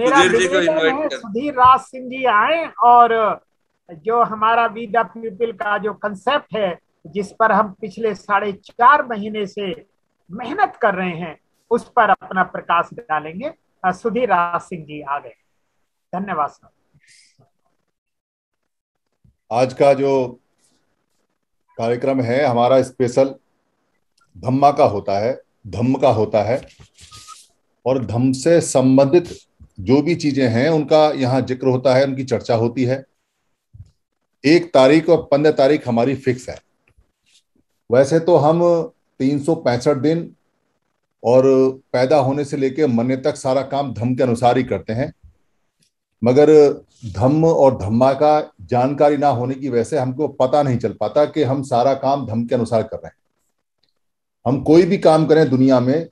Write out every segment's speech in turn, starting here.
सुधीर राज सिंह जी आए और जो हमारा वी द पीपल का जो कंसेप्ट है जिस पर हम पिछले साढ़े चार महीने से मेहनत कर रहे हैं उस पर अपना प्रकाश डालेंगे सुधीर राज सिंह जी आ गए धन्यवाद सर आज का जो कार्यक्रम है हमारा स्पेशल धम्मा का होता है धम्म का होता है और धम्म से संबंधित जो भी चीजें हैं उनका यहाँ जिक्र होता है उनकी चर्चा होती है एक तारीख और पंद्रह तारीख हमारी फिक्स है वैसे तो हम तीन सौ पैंसठ दिन और पैदा होने से लेकर मरने तक सारा काम धम के अनुसार ही करते हैं मगर धम्म और धम्मा का जानकारी ना होने की वजह से हमको पता नहीं चल पाता कि हम सारा काम धम के अनुसार कर रहे हैं हम कोई भी काम करें दुनिया में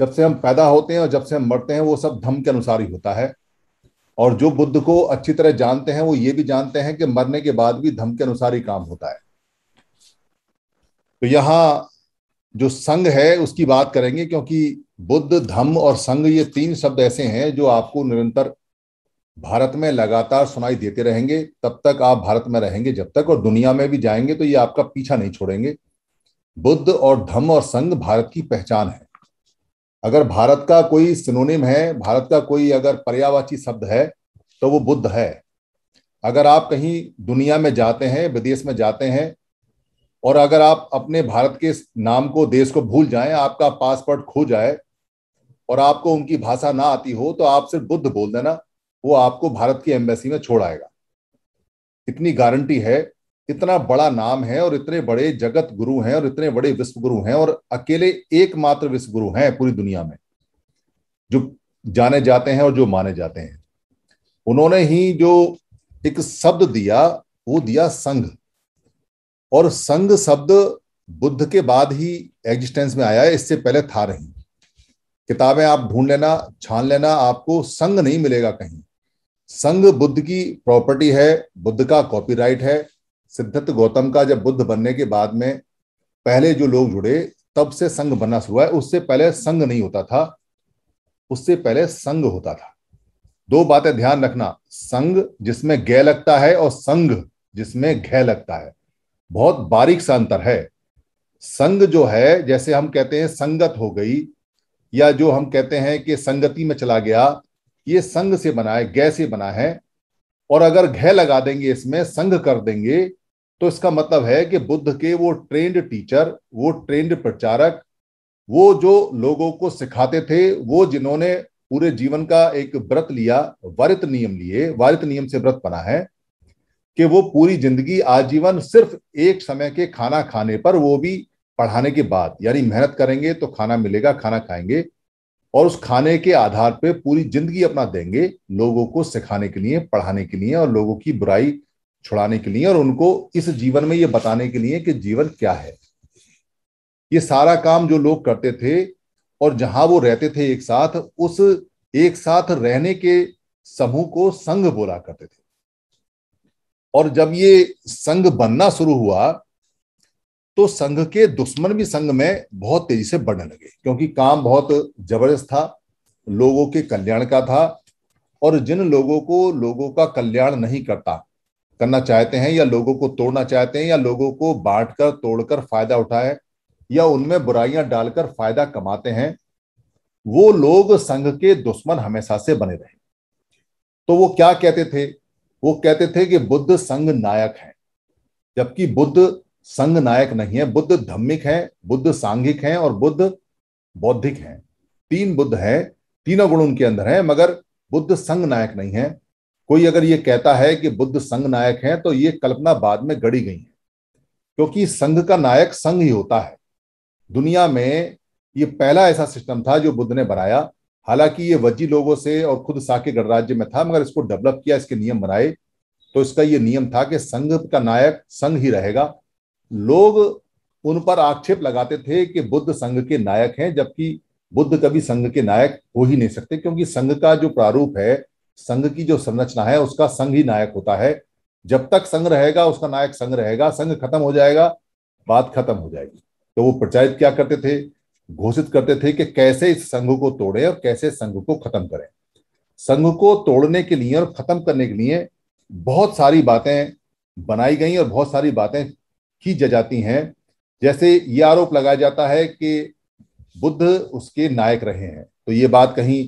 जब से हम पैदा होते हैं और जब से हम मरते हैं वो सब धम के अनुसार ही होता है और जो बुद्ध को अच्छी तरह जानते हैं वो ये भी जानते हैं कि मरने के बाद भी धम के अनुसार ही काम होता है तो यहां जो संघ है उसकी बात करेंगे क्योंकि बुद्ध धम्म और संघ ये तीन शब्द ऐसे हैं जो आपको निरंतर भारत में लगातार सुनाई देते रहेंगे तब तक आप भारत में रहेंगे जब तक और दुनिया में भी जाएंगे तो ये आपका पीछा नहीं छोड़ेंगे बुद्ध और धम्म और संघ भारत की पहचान है अगर भारत का कोई सिनोनिम है भारत का कोई अगर पर्यावाची शब्द है तो वो बुद्ध है अगर आप कहीं दुनिया में जाते हैं विदेश में जाते हैं और अगर आप अपने भारत के नाम को देश को भूल जाएं आपका पासपोर्ट खो जाए और आपको उनकी भाषा ना आती हो तो आप सिर्फ बुद्ध बोल देना वो आपको भारत की एम्बेसी में छोड़ आएगा इतनी गारंटी है इतना बड़ा नाम है और इतने बड़े जगत गुरु हैं और इतने बड़े विश्व गुरु हैं और अकेले एकमात्र विश्व गुरु हैं पूरी दुनिया में जो जाने जाते हैं और जो माने जाते हैं उन्होंने ही जो एक शब्द दिया वो दिया संघ और संघ शब्द बुद्ध के बाद ही एग्जिस्टेंस में आया है इससे पहले था नहीं किताबें आप ढूंढ लेना छान लेना आपको संघ नहीं मिलेगा कहीं संघ बुद्ध की प्रॉपर्टी है बुद्ध का कॉपीराइट है सिद्धार्थ गौतम का जब बुद्ध बनने के बाद में पहले जो लोग जुड़े तब से संघ बनना शुरू हुआ है उससे पहले संघ नहीं होता था उससे पहले संघ होता था दो बातें ध्यान रखना संघ जिसमें गै लगता है और संघ जिसमें घै लगता है बहुत बारीक सा अंतर है संघ जो है जैसे हम कहते हैं संगत हो गई या जो हम कहते हैं कि संगति में चला गया ये संघ से बना है गै से बना है और अगर घय लगा देंगे इसमें संघ कर देंगे तो इसका मतलब है कि बुद्ध के वो ट्रेंड टीचर वो ट्रेंड प्रचारक वो जो लोगों को सिखाते थे वो जिन्होंने पूरे जीवन का एक व्रत लिया वारित नियम लिए वारित नियम से व्रत बना है कि वो पूरी जिंदगी आजीवन सिर्फ एक समय के खाना खाने पर वो भी पढ़ाने के बाद यानी मेहनत करेंगे तो खाना मिलेगा खाना खाएंगे और उस खाने के आधार पर पूरी जिंदगी अपना देंगे लोगों को सिखाने के लिए पढ़ाने के लिए और लोगों की बुराई छुड़ाने के लिए और उनको इस जीवन में ये बताने के लिए कि जीवन क्या है ये सारा काम जो लोग करते थे और जहां वो रहते थे एक साथ उस एक साथ रहने के समूह को संघ बोला करते थे और जब ये संघ बनना शुरू हुआ तो संघ के दुश्मन भी संघ में बहुत तेजी से बढ़ने लगे क्योंकि काम बहुत जबरदस्त था लोगों के कल्याण का था और जिन लोगों को लोगों का कल्याण नहीं करता करना चाहते हैं या लोगों को तोड़ना चाहते हैं या लोगों को बांटकर तोड़कर फायदा उठाए या उनमें बुराइयां डालकर फायदा कमाते हैं वो लोग संघ के दुश्मन हमेशा से बने रहे तो वो क्या कहते थे वो कहते थे कि बुद्ध संघ नायक है जबकि बुद्ध संघ नायक नहीं है बुद्ध धम्मिक है बुद्ध सांघिक है और बुद्ध बौद्धिक है तीन बुद्ध है तीनों गुण उनके अंदर है मगर बुद्ध संघ नायक नहीं है कोई अगर ये कहता है कि बुद्ध संघ नायक हैं तो ये कल्पना बाद में गढ़ी गई है क्योंकि संघ का नायक संघ ही होता है दुनिया में ये पहला ऐसा सिस्टम था जो बुद्ध ने बनाया हालांकि ये वजी लोगों से और खुद साके गणराज्य में था मगर इसको डेवलप किया इसके नियम बनाए तो इसका ये नियम था कि संघ का नायक संघ ही रहेगा लोग उन पर आक्षेप लगाते थे कि बुद्ध संघ के नायक हैं जबकि बुद्ध कभी संघ के नायक हो ही नहीं सकते क्योंकि संघ का जो प्रारूप है संघ की जो संरचना है उसका संघ ही नायक होता है जब तक संघ रहेगा उसका नायक संघ रहेगा संघ खत्म हो जाएगा बात खत्म हो जाएगी तो वो प्रचारित क्या करते थे घोषित करते थे कि कैसे इस संघ को तोड़े और कैसे संघ को खत्म करें संघ को तोड़ने के लिए और खत्म करने के लिए बहुत सारी बातें बनाई गई और बहुत सारी बातें की जा जाती हैं जैसे ये आरोप लगाया जाता है कि बुद्ध उसके नायक रहे हैं तो ये बात कहीं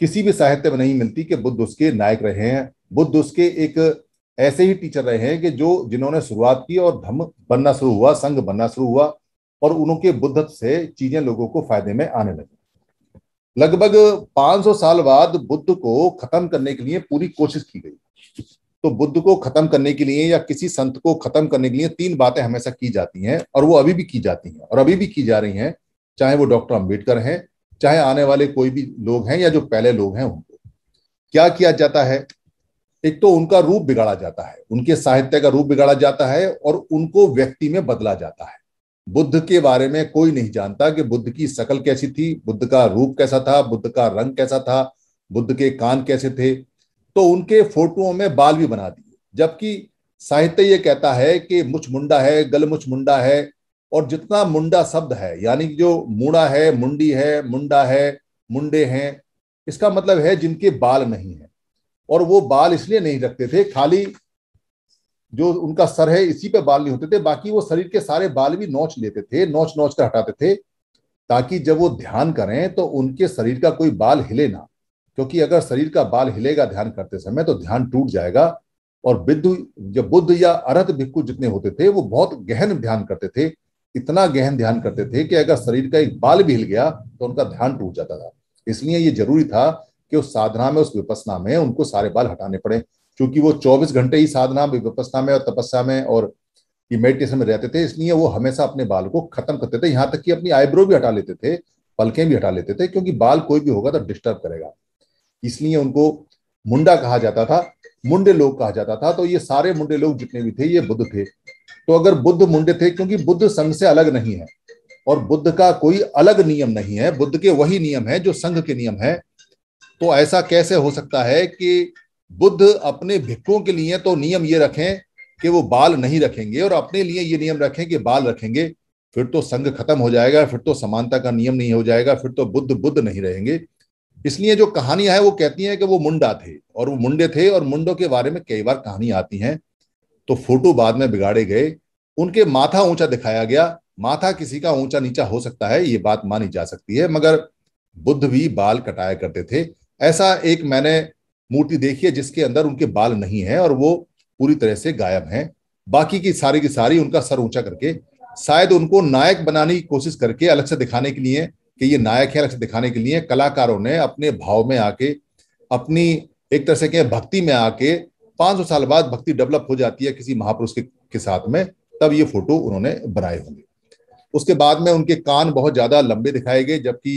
किसी भी साहित्य में नहीं मिलती कि बुद्ध उसके नायक रहे हैं बुद्ध उसके एक ऐसे ही टीचर रहे हैं कि जो जिन्होंने शुरुआत की और धम्म बनना शुरू हुआ संघ बनना शुरू हुआ और उनके बुद्ध से चीजें लोगों को फायदे में आने लगी लगभग 500 साल बाद बुद्ध को खत्म करने के लिए पूरी कोशिश की गई तो बुद्ध को खत्म करने के लिए या किसी संत को खत्म करने के लिए तीन बातें हमेशा की जाती हैं और वो अभी भी की जाती हैं और अभी भी की जा रही हैं चाहे वो डॉक्टर अम्बेडकर हैं चाहे आने वाले कोई भी लोग हैं या जो पहले लोग हैं उनको क्या किया जाता है एक तो उनका रूप बिगाड़ा जाता है उनके साहित्य का रूप बिगाड़ा जाता है और उनको व्यक्ति में बदला जाता है बुद्ध के बारे में कोई नहीं जानता कि बुद्ध की शकल कैसी थी बुद्ध का रूप कैसा था बुद्ध का रंग कैसा था बुद्ध के कान कैसे थे तो उनके फोटो में बाल भी बना दिए जबकि साहित्य ये कहता है कि मुछ मुंडा है गल मुछ मुंडा है और जितना मुंडा शब्द है यानी जो मुड़ा है मुंडी है मुंडा है मुंडे हैं इसका मतलब है जिनके बाल नहीं है और वो बाल इसलिए नहीं रखते थे खाली जो उनका सर है इसी पे बाल नहीं होते थे बाकी वो शरीर के सारे बाल भी नोच लेते थे नोच नोच कर हटाते थे ताकि जब वो ध्यान करें तो उनके शरीर का कोई बाल हिले ना क्योंकि अगर शरीर का बाल हिलेगा ध्यान करते समय तो ध्यान टूट जाएगा और बिद्ध जब बुद्ध या अर्थ भिक्कू जितने होते थे वो बहुत गहन ध्यान करते थे इतना गहन ध्यान करते थे कि अगर शरीर का एक बाल भी हिल गया तो उनका ध्यान टूट जाता था इसलिए ये जरूरी था कि उस साधना में उस विपसना में उनको सारे बाल हटाने पड़े क्योंकि वो 24 घंटे ही साधना विपसना में और तपस्या में और मेडिटेशन में रहते थे इसलिए वो हमेशा अपने बाल को खत्म करते थे यहाँ तक कि अपनी आईब्रो भी हटा लेते थे पलकें भी हटा लेते थे क्योंकि बाल कोई भी होगा तो डिस्टर्ब करेगा इसलिए उनको मुंडा कहा जाता था मुंडे लोग कहा जाता था तो ये सारे मुंडे लोग जितने भी थे ये बुद्ध थे तो अगर बुद्ध मुंडे थे क्योंकि बुद्ध संघ से अलग नहीं है और बुद्ध का कोई अलग नियम नहीं है बुद्ध के वही नियम है जो संघ के नियम है तो ऐसा कैसे हो सकता है कि बुद्ध अपने भिक्षुओं के लिए तो नियम ये रखें कि वो बाल नहीं रखेंगे और अपने लिए ये नियम रखें कि बाल रखेंगे फिर तो संघ खत्म हो जाएगा फिर तो समानता का नियम नहीं हो जाएगा फिर तो बुद्ध बुद्ध नहीं रहेंगे इसलिए जो कहानियां हैं वो कहती हैं कि वो मुंडा थे और वो मुंडे थे और मुंडों के बारे में कई बार कहानी आती हैं तो फोटो बाद में बिगाड़े गए उनके माथा ऊंचा दिखाया गया माथा किसी का ऊंचा नीचा हो सकता है ये बात मानी जा सकती है मगर बुद्ध भी बाल कटाया करते थे ऐसा एक मैंने मूर्ति देखी है जिसके अंदर उनके बाल नहीं है और वो पूरी तरह से गायब हैं बाकी की सारी की सारी उनका सर ऊंचा करके शायद उनको नायक बनाने की कोशिश करके अलग से दिखाने के लिए कि ये नायक है अलग से दिखाने के लिए कलाकारों ने अपने भाव में आके अपनी एक तरह से कहें भक्ति में आके सौ साल बाद भक्ति डेवलप हो जाती है किसी महापुरुष के, के साथ में तब ये फोटो उन्होंने बनाए होंगे उसके बाद में उनके कान बहुत ज्यादा लंबे दिखाए गए जबकि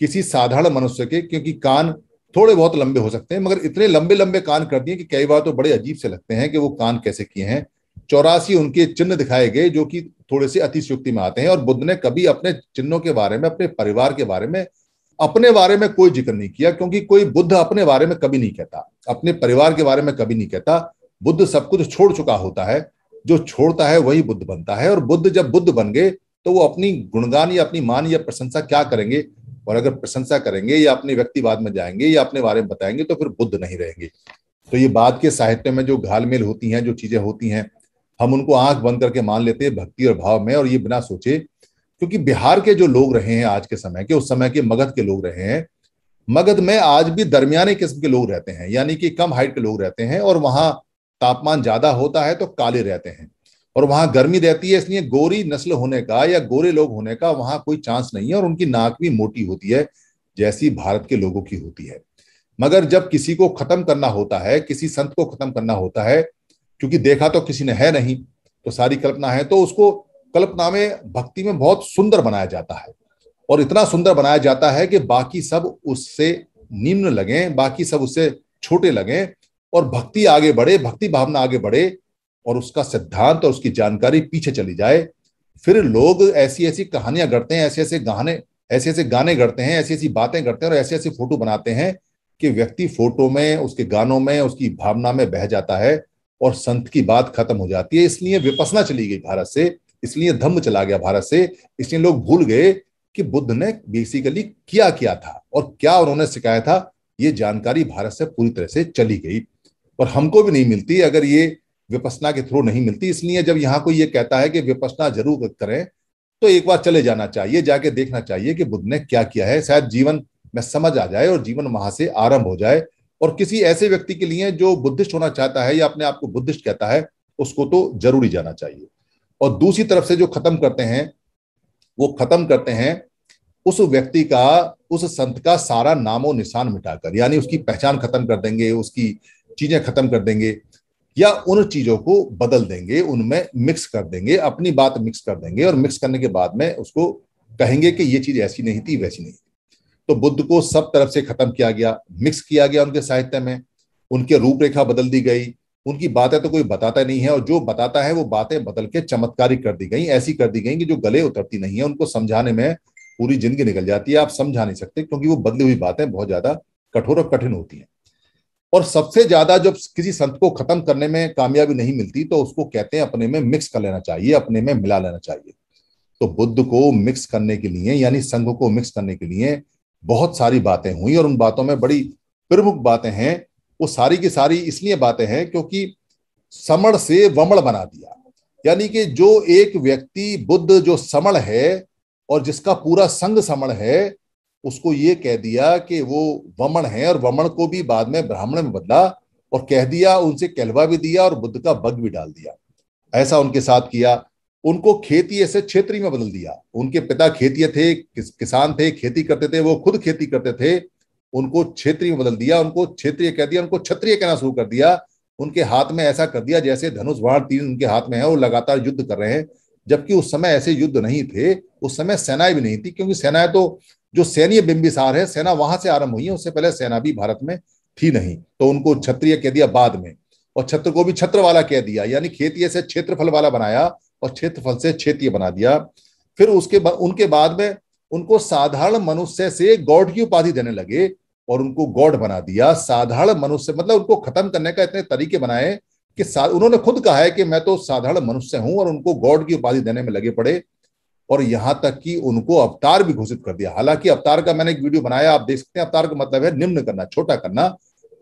किसी साधारण मनुष्य के क्योंकि कान थोड़े बहुत लंबे हो सकते हैं मगर इतने लंबे लंबे कान कर दिए कि कई बार तो बड़े अजीब से लगते हैं कि वो कान कैसे किए हैं चौरासी उनके चिन्ह दिखाए गए जो कि थोड़े से अतिशयुक्ति में आते हैं और बुद्ध ने कभी अपने चिन्हों के बारे में अपने परिवार के बारे में अपने बारे में कोई जिक्र नहीं किया क्योंकि कोई बुद्ध अपने बारे में कभी नहीं कहता अपने परिवार के बारे में कभी नहीं कहता बुद्ध सब कुछ छोड़ चुका होता है जो छोड़ता है वही बुद्ध बनता है और बुद्ध जब बुद्ध बन गए तो वो अपनी गुणगान या अपनी मान या प्रशंसा क्या करेंगे और अगर प्रशंसा करेंगे या अपने व्यक्तिवाद में जाएंगे या अपने बारे में बताएंगे तो फिर बुद्ध नहीं रहेंगे तो ये बात के साहित्य में जो घालमेल होती हैं जो चीजें होती हैं हम उनको आंख बंद करके मान लेते हैं भक्ति और भाव में और ये बिना सोचे क्योंकि बिहार के जो लोग रहे हैं आज के समय के उस समय के मगध के लोग रहे हैं मगध में आज भी दरमियाने किस्म के लोग रहते हैं यानी कि कम हाइट के लोग रहते हैं और वहां तापमान ज्यादा होता है तो काले रहते हैं और वहां गर्मी रहती है इसलिए गोरी नस्ल होने का या गोरे लोग होने का वहां कोई चांस नहीं है और उनकी नाक भी मोटी होती है जैसी भारत के लोगों की होती है मगर जब किसी को खत्म करना होता है किसी संत को खत्म करना होता है क्योंकि देखा तो किसी ने है नहीं तो सारी कल्पना है तो उसको कल्पनामे भक्ति में बहुत सुंदर बनाया जाता है और इतना सुंदर बनाया जाता है कि बाकी सब उससे निम्न लगे बाकी सब उससे छोटे लगे और भक्ति आगे बढ़े भक्ति भावना आगे बढ़े और उसका सिद्धांत और उसकी जानकारी पीछे चली जाए फिर लोग ऐसी ऐसी कहानियां गढ़ते हैं ऐसे ऐसे गाने ऐसे ऐसे गाने गढ़ते हैं ऐसी ऐसी बातें करते हैं और ऐसे ऐसे फोटो बनाते हैं कि व्यक्ति फोटो में उसके गानों में उसकी भावना में बह जाता है और संत की बात खत्म हो जाती है इसलिए विपसना चली गई भारत से इसलिए धम्म चला गया भारत से इसलिए लोग भूल गए कि बुद्ध ने बेसिकली क्या किया था और क्या उन्होंने सिखाया था ये जानकारी भारत से पूरी तरह से चली गई और हमको भी नहीं मिलती अगर ये विपसना के थ्रू नहीं मिलती इसलिए जब यहाँ कोई ये कहता है कि विपसना जरूर करें तो एक बार चले जाना चाहिए जाके देखना चाहिए कि बुद्ध ने क्या किया है शायद जीवन में समझ आ जाए और जीवन वहां से आरंभ हो जाए और किसी ऐसे व्यक्ति के लिए जो बुद्धिस्ट होना चाहता है या अपने आप को बुद्धिस्ट कहता है उसको तो जरूरी जाना चाहिए और दूसरी तरफ से जो खत्म करते हैं वो खत्म करते हैं उस व्यक्ति का उस संत का सारा नामो निशान मिटाकर यानी उसकी पहचान खत्म कर देंगे उसकी चीजें खत्म कर देंगे या उन चीजों को बदल देंगे उनमें मिक्स कर देंगे अपनी बात मिक्स कर देंगे और मिक्स करने के बाद में उसको कहेंगे कि ये चीज ऐसी नहीं थी वैसी नहीं थी तो बुद्ध को सब तरफ से खत्म किया गया मिक्स किया गया उनके साहित्य में उनके रूपरेखा बदल दी गई उनकी बातें तो कोई बताता नहीं है और जो बताता है वो बातें बदल के चमत्कारिक कर दी गई ऐसी कर दी गई कि जो गले उतरती नहीं है उनको समझाने में पूरी जिंदगी निकल जाती है आप समझा नहीं सकते क्योंकि वो बदली हुई बातें बहुत ज्यादा कठोर और कठिन होती हैं और सबसे ज्यादा जब किसी संत को खत्म करने में कामयाबी नहीं मिलती तो उसको कहते हैं अपने में मिक्स कर लेना चाहिए अपने में मिला लेना चाहिए तो बुद्ध को मिक्स करने के लिए यानी संघ को मिक्स करने के लिए बहुत सारी बातें हुई और उन बातों में बड़ी प्रमुख बातें हैं वो सारी की सारी इसलिए बातें हैं क्योंकि समण से वमण बना दिया यानी कि जो एक व्यक्ति बुद्ध जो समण है और जिसका पूरा संग समण है उसको ये कह दिया कि वो वमण है और वमण को भी बाद में ब्राह्मण में बदला और कह दिया उनसे कहलवा भी दिया और बुद्ध का बग भी डाल दिया ऐसा उनके साथ किया उनको खेती ऐसे क्षेत्रीय में बदल दिया उनके पिता खेती थे किसान थे खेती करते थे वो खुद खेती करते थे उनको क्षेत्रीय बदल दिया उनको क्षेत्रीय कह दिया उनको क्षत्रिय कहना शुरू कर दिया उनके हाथ में ऐसा कर दिया जैसे धनुष बाण तीन उनके हाथ में है वो लगातार युद्ध कर रहे हैं जबकि उस समय ऐसे युद्ध नहीं थे उस समय सेनाएं भी नहीं थी क्योंकि सेनाएं तो जो सैन्य बिंबिसार है सेना वहां से आरंभ हुई है उससे पहले सेना भी भारत में थी नहीं तो उनको क्षत्रिय कह दिया बाद में और छत्र को भी छत्र वाला कह दिया यानी खेतीय से क्षेत्रफल वाला बनाया और क्षेत्रफल से क्षेत्रीय बना दिया फिर उसके बा, उनके बाद में उनको साधारण मनुष्य से गौड की उपाधि देने लगे और उनको गॉड बना दिया साधारण मनुष्य मतलब उनको खत्म करने का इतने तरीके बनाए कि उन्होंने खुद कहा है कि मैं तो साधारण मनुष्य हूं और उनको गॉड की उपाधि देने में लगे पड़े और यहां तक कि उनको अवतार भी घोषित कर दिया हालांकि अवतार का मैंने एक वीडियो बनाया आप देख सकते हैं अवतार का मतलब है निम्न करना छोटा करना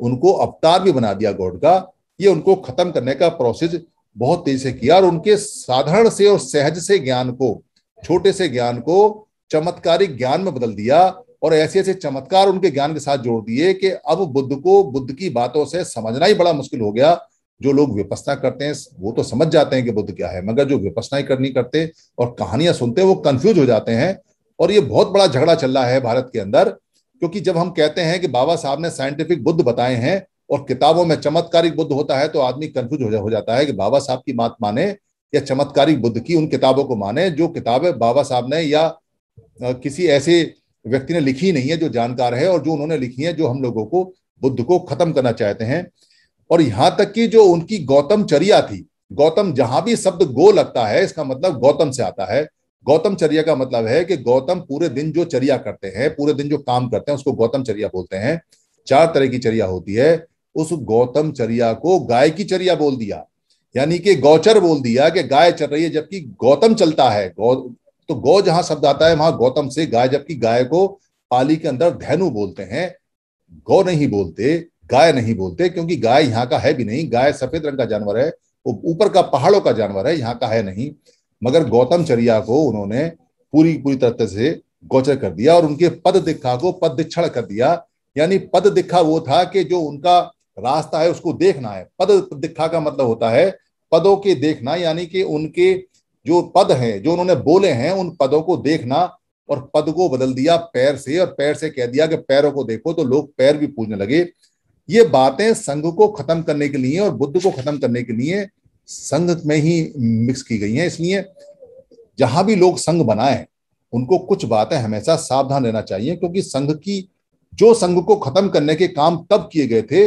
उनको अवतार भी बना दिया गॉड का ये उनको खत्म करने का प्रोसेस बहुत तेजी से किया और उनके साधारण से और सहज से ज्ञान को छोटे से ज्ञान को चमत्कारिक ज्ञान में बदल दिया और ऐसे ऐसे चमत्कार उनके ज्ञान के साथ जोड़ दिए कि अब बुद्ध को बुद्ध की बातों से समझना ही बड़ा मुश्किल हो गया जो लोग विपसना करते हैं वो तो समझ जाते हैं कि बुद्ध क्या है मगर जो विपसना करनी करते और कहानियां सुनते हैं वो कंफ्यूज हो जाते हैं और ये बहुत बड़ा झगड़ा चल रहा है भारत के अंदर क्योंकि जब हम कहते हैं कि बाबा साहब ने साइंटिफिक बुद्ध बताए हैं और किताबों में चमत्कारिक बुद्ध होता है तो आदमी कंफ्यूज हो, जा, हो जाता है कि बाबा साहब की बात माने या चमत्कारिक बुद्ध की उन किताबों को माने जो किताबें बाबा साहब ने या किसी ऐसे व्यक्ति ने लिखी नहीं है जो जानकार है और जो उन्होंने लिखी है जो हम लोगों को बुद्ध को खत्म करना चाहते हैं और यहां तक कि जो उनकी गौतम चर्या थी गौतम जहां भी शब्द गो लगता है इसका मतलब गौतम से आता है गौतम चर्या का मतलब है कि गौतम पूरे दिन जो चर्या करते हैं पूरे दिन जो काम करते हैं उसको गौतम चर्या बोलते हैं चार तरह की चर्या होती है उस गौतम चर्या को गाय की चर्या बोल दिया यानी कि गौचर बोल दिया कि गाय चल रही है जबकि गौतम चलता है गौ तो गौ जहां शब्द आता है वहां गौतम से गाय जबकि गाय को पाली के अंदर धैनु बोलते हैं गौ नहीं बोलते गाय नहीं बोलते क्योंकि गाय यहाँ का है भी नहीं गाय सफेद रंग का जानवर है वो ऊपर का पहाड़ों का जानवर है यहाँ का है नहीं मगर गौतम चरिया को उन्होंने पूरी पूरी तरह से गोचर कर दिया और उनके पद दिखा को पद दिक्षण कर दिया यानी पद दिखा वो था कि जो उनका रास्ता है उसको देखना है पद दिखा का मतलब होता है पदों के देखना यानी कि उनके जो पद हैं जो उन्होंने बोले हैं उन पदों को देखना और पद को बदल दिया पैर से और पैर से कह दिया कि पैरों को देखो तो लोग पैर भी पूजने लगे ये बातें संघ को खत्म करने के लिए और बुद्ध को खत्म करने के लिए संघ में ही मिक्स की गई हैं इसलिए जहां भी लोग संघ बनाए उनको कुछ बातें हमेशा सावधान रहना चाहिए क्योंकि संघ की जो संघ को खत्म करने के काम तब किए गए थे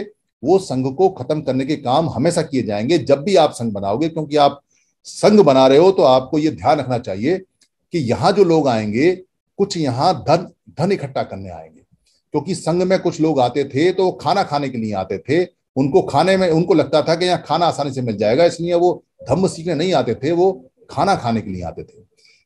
वो संघ को खत्म करने के काम हमेशा किए जाएंगे जब भी आप संघ बनाओगे क्योंकि आप संघ बना रहे हो तो आपको ये ध्यान रखना चाहिए कि यहाँ जो लोग आएंगे कुछ यहां धन धन इकट्ठा करने आएंगे क्योंकि संघ में कुछ लोग आते थे तो खाना खाने के लिए आते थे उनको खाने में उनको लगता था कि यहाँ खाना आसानी से मिल जाएगा इसलिए वो धम्म सीखने नहीं आते थे वो खाना खाने के लिए आते थे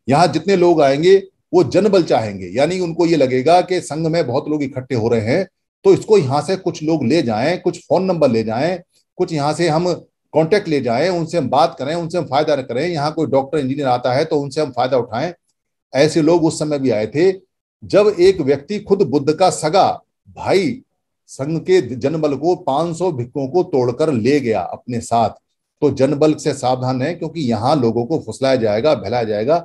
यहाँ जितने लोग आएंगे वो जनबल चाहेंगे यानी उनको ये लगेगा कि संघ में बहुत लोग इकट्ठे हो रहे हैं तो इसको यहाँ से कुछ लोग ले जाएं कुछ फोन नंबर ले जाएं कुछ यहाँ से हम कांटेक्ट ले जाएं उनसे हम बात करें उनसे हम फायदा करें यहाँ कोई डॉक्टर इंजीनियर आता है तो उनसे हम फायदा उठाएं ऐसे लोग उस समय भी आए थे जब एक व्यक्ति खुद बुद्ध का सगा भाई संघ के जनबल को 500 भिक्कों को तोड़कर ले गया अपने साथ तो जनबल से सावधान है क्योंकि यहाँ लोगों को फुसलाया जाएगा बहलाया जाएगा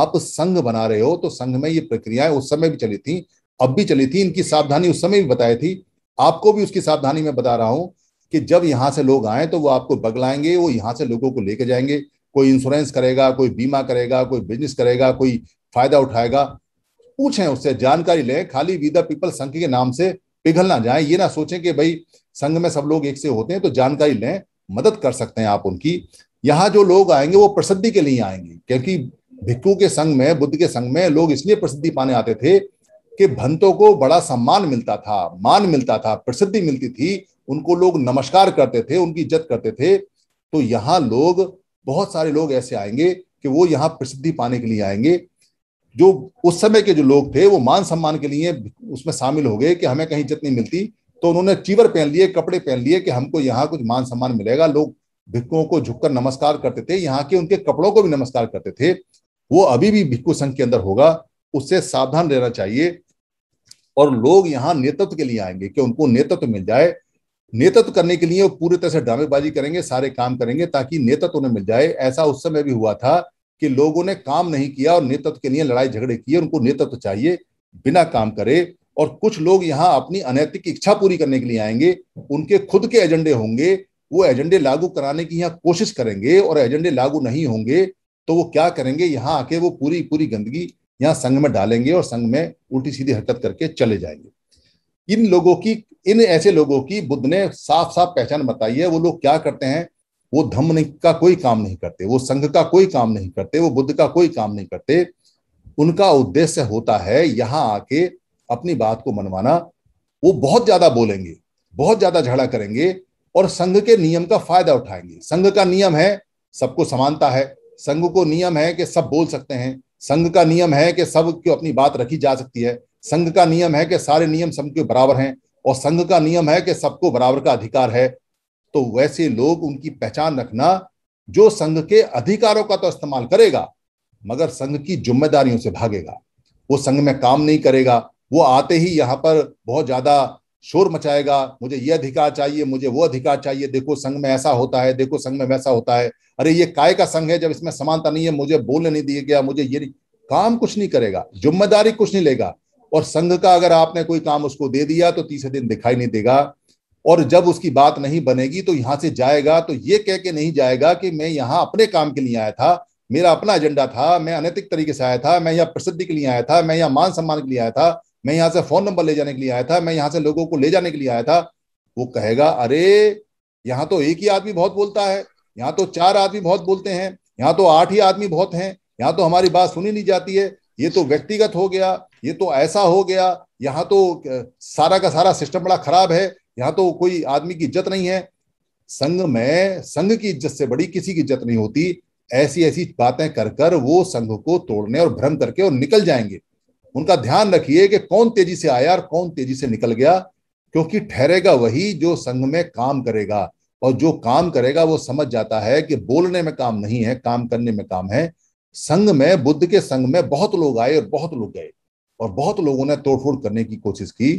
आप संघ बना रहे हो तो संघ में ये प्रक्रियाएं उस समय भी चली थी अब भी चली थी इनकी सावधानी उस समय भी बताई थी आपको भी उसकी सावधानी में बता रहा हूं कि जब यहाँ से लोग आए तो वो आपको बगलाएंगे वो यहाँ से लोगों को लेके जाएंगे कोई इंश्योरेंस करेगा कोई बीमा करेगा कोई बिजनेस करेगा कोई फायदा उठाएगा पूछें उससे जानकारी लें खाली वी द पीपल संघ के नाम से पिघल ना जाए ये ना सोचें कि भाई संघ में सब लोग एक से होते हैं तो जानकारी लें मदद कर सकते हैं आप उनकी यहाँ जो लोग आएंगे वो प्रसिद्धि के लिए आएंगे क्योंकि भिक्खु के संघ में बुद्ध के संघ में लोग इसलिए प्रसिद्धि पाने आते थे कि भंतों को बड़ा सम्मान मिलता था मान मिलता था प्रसिद्धि मिलती थी उनको लोग नमस्कार करते थे उनकी इज्जत करते थे तो यहाँ लोग बहुत सारे लोग ऐसे आएंगे कि वो यहाँ प्रसिद्धि पाने के लिए आएंगे जो उस समय के जो लोग थे वो मान सम्मान के लिए उसमें शामिल हो गए कि हमें कहीं इज्जत नहीं मिलती तो उन्होंने चीवर पहन लिए कपड़े पहन लिए कि हमको यहाँ कुछ मान सम्मान मिलेगा लोग भिक्कुओं को झुककर नमस्कार करते थे यहाँ के उनके कपड़ों को भी नमस्कार करते थे वो अभी भी भिक्कू संघ के अंदर होगा उससे सावधान रहना चाहिए और लोग यहाँ नेतृत्व के लिए आएंगे कि उनको नेतृत्व मिल जाए नेतृत्व करने के लिए वो पूरी तरह से ड्रामेबाजी करेंगे सारे काम करेंगे ताकि नेतृत्व उन्हें मिल जाए ऐसा उस समय भी हुआ था कि लोगों ने काम नहीं किया और नेतृत्व के लिए लड़ाई झगड़े किए उनको नेतृत्व चाहिए बिना काम करे और कुछ लोग यहाँ अपनी अनैतिक इच्छा पूरी करने के लिए आएंगे उनके खुद के एजेंडे होंगे वो एजेंडे लागू कराने की यहाँ कोशिश करेंगे और एजेंडे लागू नहीं होंगे तो वो क्या करेंगे यहाँ आके वो पूरी पूरी गंदगी यहाँ संघ में डालेंगे और संघ में उल्टी सीधी हरकत करके चले जाएंगे इन लोगों की इन ऐसे लोगों की बुद्ध ने साफ साफ पहचान बताई है वो लोग क्या करते हैं वो धम्म का कोई काम नहीं करते वो संघ का कोई काम नहीं करते वो बुद्ध का कोई काम नहीं करते उनका उद्देश्य होता है यहाँ आके अपनी बात को मनवाना वो बहुत ज्यादा बोलेंगे बहुत ज्यादा झगड़ा करेंगे और संघ के नियम का फायदा उठाएंगे संघ का नियम है सबको समानता है संघ को नियम है कि सब बोल सकते हैं संघ का नियम है कि सब को अपनी बात रखी जा सकती है संघ का नियम है कि सारे नियम सबके बराबर हैं और संघ का नियम है कि सबको बराबर का अधिकार है तो वैसे लोग उनकी पहचान रखना जो संघ के अधिकारों का तो इस्तेमाल करेगा मगर संघ की जिम्मेदारियों से भागेगा वो संघ में काम नहीं करेगा वो आते ही यहां पर बहुत ज्यादा शोर मचाएगा मुझे ये अधिकार चाहिए मुझे वो अधिकार चाहिए देखो संघ में ऐसा होता है देखो संघ में वैसा होता है अरे ये काय का संघ है जब इसमें समानता नहीं है मुझे बोलने नहीं दिया गया मुझे ये काम कुछ नहीं करेगा जिम्मेदारी कुछ नहीं लेगा और संघ का अगर आपने कोई काम उसको दे दिया तो तीसरे दिन दिखाई नहीं देगा और जब उसकी बात नहीं बनेगी तो यहां से जाएगा तो ये कह के नहीं जाएगा कि मैं यहाँ अपने काम के लिए आया था मेरा अपना एजेंडा था मैं अनैतिक तरीके से आया था मैं यहाँ प्रसिद्धि के लिए आया था मैं यहाँ मान सम्मान के लिए आया था मैं यहाँ से फोन नंबर ले जाने के लिए आया था मैं यहाँ से लोगों को ले जाने के लिए आया था वो कहेगा अरे यहाँ तो एक ही आदमी बहुत बोलता है यहाँ तो चार आदमी बहुत बोलते हैं यहाँ तो आठ ही आदमी बहुत हैं यहाँ तो हमारी बात सुनी नहीं जाती है ये तो व्यक्तिगत हो गया ये तो ऐसा हो गया यहाँ तो सारा का सारा सिस्टम बड़ा खराब है यहाँ तो कोई आदमी की इज्जत नहीं है संघ में संघ की इज्जत से बड़ी किसी की इज्जत नहीं होती ऐसी ऐसी बातें कर कर वो संघ को तोड़ने और भ्रम करके और निकल जाएंगे उनका ध्यान रखिए कि कौन तेजी से आया और कौन तेजी से निकल गया क्योंकि ठहरेगा वही जो संघ में काम करेगा और जो काम करेगा वो समझ जाता है कि बोलने में काम नहीं है काम करने में काम है संघ में बुद्ध के संघ में बहुत लोग आए और बहुत लोग गए और बहुत लोगों ने तोड़फोड़ करने की कोशिश की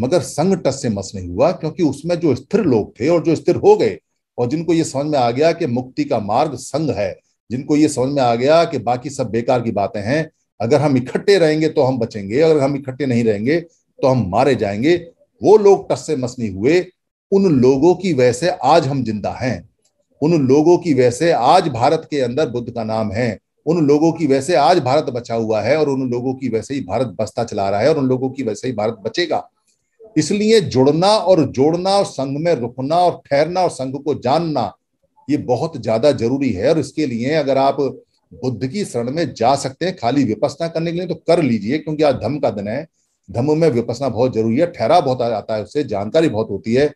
मगर संघ टस से मस नहीं हुआ क्योंकि उसमें जो स्थिर लोग थे और जो स्थिर हो गए और जिनको ये समझ में आ गया कि मुक्ति का मार्ग संघ है जिनको ये समझ में आ गया कि बाकी सब बेकार की बातें हैं अगर हम इकट्ठे रहेंगे तो हम बचेंगे अगर हम इकट्ठे नहीं रहेंगे तो हम मारे जाएंगे वो लोग टस से मस नहीं हुए उन लोगों की वजह से आज हम जिंदा हैं उन लोगों की वजह से आज भारत के अंदर बुद्ध का नाम है उन लोगों की वैसे आज भारत बचा हुआ है और उन लोगों की वैसे ही भारत बसता चला रहा है और उन लोगों की वैसे ही भारत बचेगा इसलिए जुड़ना और जोड़ना और संघ में रुकना और ठहरना और संघ को जानना ये बहुत ज्यादा जरूरी है और इसके लिए अगर आप बुद्ध की शरण में जा सकते हैं खाली विपसना करने के लिए तो कर लीजिए क्योंकि आज धम का दिन है धम में विपसना बहुत जरूरी है ठहरा बहुत आता है उससे जानकारी बहुत होती है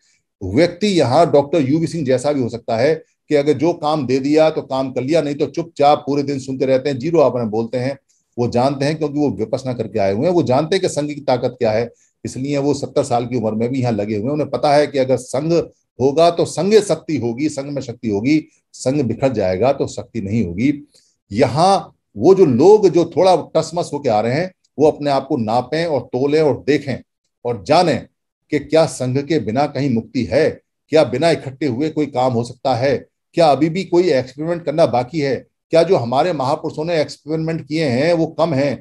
व्यक्ति यहाँ डॉक्टर यूवी सिंह जैसा भी हो सकता है कि अगर जो काम दे दिया तो काम कर लिया नहीं तो चुपचाप पूरे दिन सुनते रहते हैं जीरो आपने बोलते हैं वो जानते हैं क्योंकि वो विपसना करके आए हुए हैं वो जानते हैं कि संघ की ताकत क्या है इसलिए वो सत्तर साल की उम्र में भी यहाँ लगे हुए हैं उन्हें पता है कि अगर संघ होगा तो संघ शक्ति होगी संघ में शक्ति होगी संघ बिखर जाएगा तो शक्ति नहीं होगी यहाँ वो जो लोग जो थोड़ा टसमस होके आ रहे हैं वो अपने आप को नापें और तोलें और देखें और जाने कि क्या संघ के बिना कहीं मुक्ति है क्या बिना इकट्ठे हुए कोई काम हो सकता है क्या अभी भी कोई एक्सपेरिमेंट करना बाकी है क्या जो हमारे महापुरुषों ने एक्सपेरिमेंट किए हैं वो कम हैं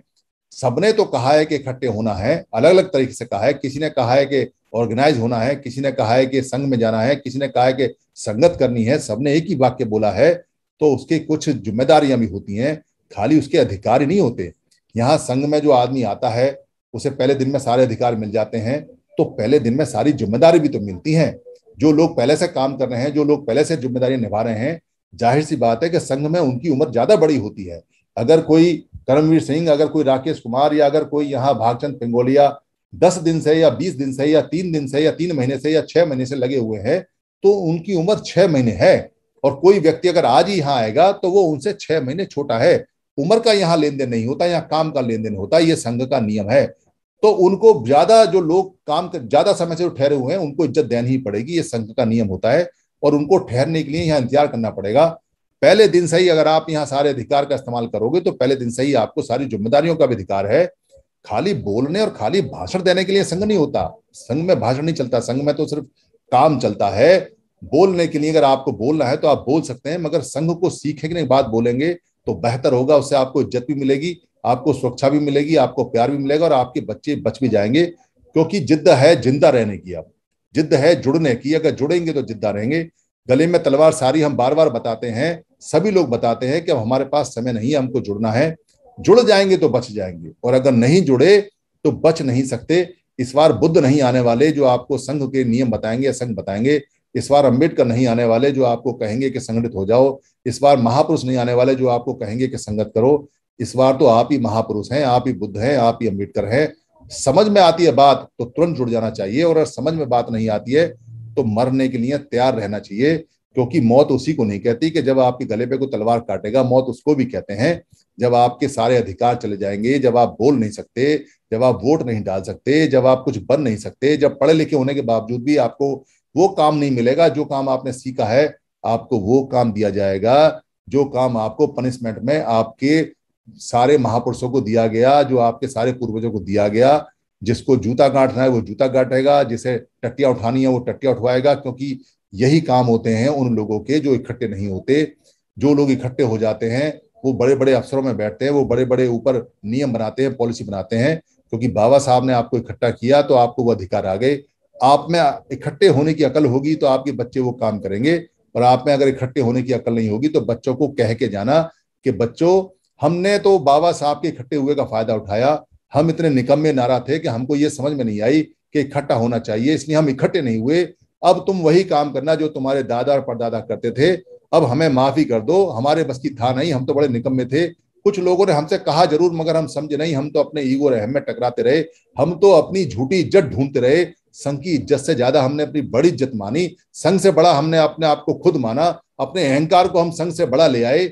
सबने तो कहा है कि इकट्ठे होना है अलग अलग तरीके से कहा है किसी ने कहा है कि ऑर्गेनाइज होना है किसी ने कहा है कि संघ में जाना है किसी ने कहा है कि संगत करनी है सबने एक ही वाक्य बोला है तो उसकी कुछ जिम्मेदारियां भी होती हैं खाली उसके अधिकार ही नहीं होते यहाँ संघ में जो आदमी आता है उसे पहले दिन में सारे अधिकार मिल जाते हैं तो पहले दिन में सारी जिम्मेदारी भी तो मिलती है जो लोग पहले से काम कर रहे हैं जो लोग पहले से जिम्मेदारी निभा रहे हैं जाहिर सी बात है कि संघ में उनकी उम्र ज्यादा बड़ी होती है अगर कोई करमवीर सिंह अगर कोई राकेश कुमार या अगर कोई यहाँ भागचंद पिंगोलिया दस दिन से या बीस दिन से या तीन दिन से या तीन महीने से या छह महीने से लगे हुए हैं तो उनकी उम्र छह महीने है और कोई व्यक्ति अगर आज ही यहाँ आएगा तो वो उनसे छह महीने छोटा है उम्र का यहाँ लेन देन नहीं होता यहाँ काम का लेन देन होता है ये संघ का नियम है तो उनको ज्यादा जो लोग काम कर ज्यादा समय से जो ठहरे हुए हैं उनको इज्जत देनी ही पड़ेगी ये संघ का नियम होता है और उनको ठहरने के लिए यहाँ इंतजार करना पड़ेगा पहले दिन से ही अगर आप यहाँ सारे अधिकार का इस्तेमाल करोगे तो पहले दिन से ही आपको सारी जिम्मेदारियों का भी अधिकार है खाली बोलने और खाली भाषण देने के लिए संघ नहीं होता संघ में भाषण नहीं चलता संघ में तो सिर्फ काम चलता है बोलने के लिए अगर आपको बोलना है तो आप बोल सकते हैं मगर संघ को सीखने के बाद बोलेंगे तो बेहतर होगा उससे आपको इज्जत भी मिलेगी आपको सुरक्षा भी मिलेगी आपको प्यार भी मिलेगा और आपके बच्चे बच भी जाएंगे क्योंकि जिद्द है जिंदा रहने की अब जिद्द है जुड़ने की अगर जुड़ेंगे तो जिद्दा रहेंगे गले में तलवार सारी हम बार बार बताते हैं सभी लोग बताते हैं कि अब हमारे पास समय नहीं है हमको जुड़ना है जुड़ जाएंगे तो बच जाएंगे और अगर नहीं जुड़े तो बच नहीं सकते इस बार बुद्ध नहीं आने वाले जो आपको संघ के नियम बताएंगे संघ बताएंगे इस बार अंबेडकर नहीं आने वाले जो आपको कहेंगे कि संगठित हो जाओ इस बार महापुरुष नहीं आने वाले जो आपको कहेंगे कि संगत करो इस बार तो आप ही महापुरुष हैं आप ही बुद्ध हैं आप ही अम्बेडकर हैं समझ में आती है बात तो तुरंत जुड़ जाना चाहिए और अगर समझ में बात नहीं आती है तो मरने के लिए तैयार रहना चाहिए क्योंकि मौत उसी को नहीं कहती कि जब आपके गले पे कोई तलवार काटेगा मौत उसको भी कहते हैं जब आपके सारे अधिकार चले जाएंगे जब आप बोल नहीं सकते जब आप वोट नहीं डाल सकते जब आप कुछ बन नहीं सकते जब पढ़े लिखे होने के बावजूद भी आपको वो काम नहीं मिलेगा जो काम आपने सीखा है आपको वो काम दिया जाएगा जो काम आपको पनिशमेंट में आपके सारे महापुरुषों को दिया गया जो आपके सारे पूर्वजों को दिया गया जिसको जूता गांठना है वो जूता गांठेगा जिसे टट्टियां उठानी है वो टट्टियां उठवाएगा क्योंकि यही काम होते हैं उन लोगों के जो इकट्ठे नहीं होते जो लोग इकट्ठे हो जाते हैं वो बड़े बड़े अफसरों में बैठते हैं वो बड़े बड़े ऊपर नियम बनाते हैं पॉलिसी बनाते हैं क्योंकि बाबा साहब ने आपको इकट्ठा किया तो आपको वो अधिकार आ गए आप में इकट्ठे होने की अकल होगी तो आपके बच्चे वो काम करेंगे और आप में अगर इकट्ठे होने की अकल नहीं होगी तो बच्चों को कह के जाना कि बच्चों हमने तो बाबा साहब के इकट्ठे हुए का फायदा उठाया हम इतने निकम्मे नारा थे कि हमको ये समझ में नहीं आई कि इकट्ठा होना चाहिए इसलिए हम इकट्ठे नहीं हुए अब तुम वही काम करना जो तुम्हारे दादा और परदादा करते थे अब हमें माफी कर दो हमारे बस की था नहीं हम तो बड़े निकम्मे थे कुछ लोगों ने हमसे कहा जरूर मगर हम समझे नहीं हम तो अपने ईगो रहम में टकराते रहे हम तो अपनी झूठी इज्जत ढूंढते रहे संघ की इज्जत से ज्यादा हमने अपनी बड़ी इज्जत मानी संघ से बड़ा हमने अपने आप को खुद माना अपने अहंकार को हम संघ से बड़ा ले आए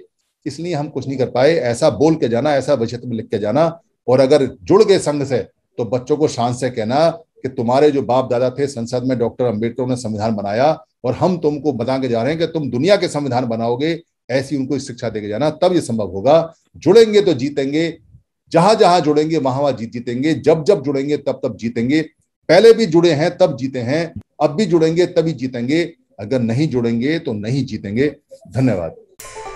इसलिए हम कुछ नहीं कर पाए ऐसा बोल के जाना ऐसा वजह में लिख के जाना और अगर जुड़ गए संघ से तो बच्चों को शान से कहना कि तुम्हारे जो बाप दादा थे संसद में डॉक्टर अंबेडकर ने संविधान बनाया और हम तुमको बता के जा रहे हैं कि तुम दुनिया के संविधान बनाओगे ऐसी उनको शिक्षा देके जाना तब ये संभव होगा जुड़ेंगे तो जीतेंगे जहां जहां जुड़ेंगे वहां वहां जीत जीतेंगे जब जब जुड़ेंगे तब तब जीतेंगे पहले भी जुड़े हैं तब जीते हैं अब भी जुड़ेंगे तभी जीतेंगे अगर नहीं जुड़ेंगे तो नहीं जीतेंगे धन्यवाद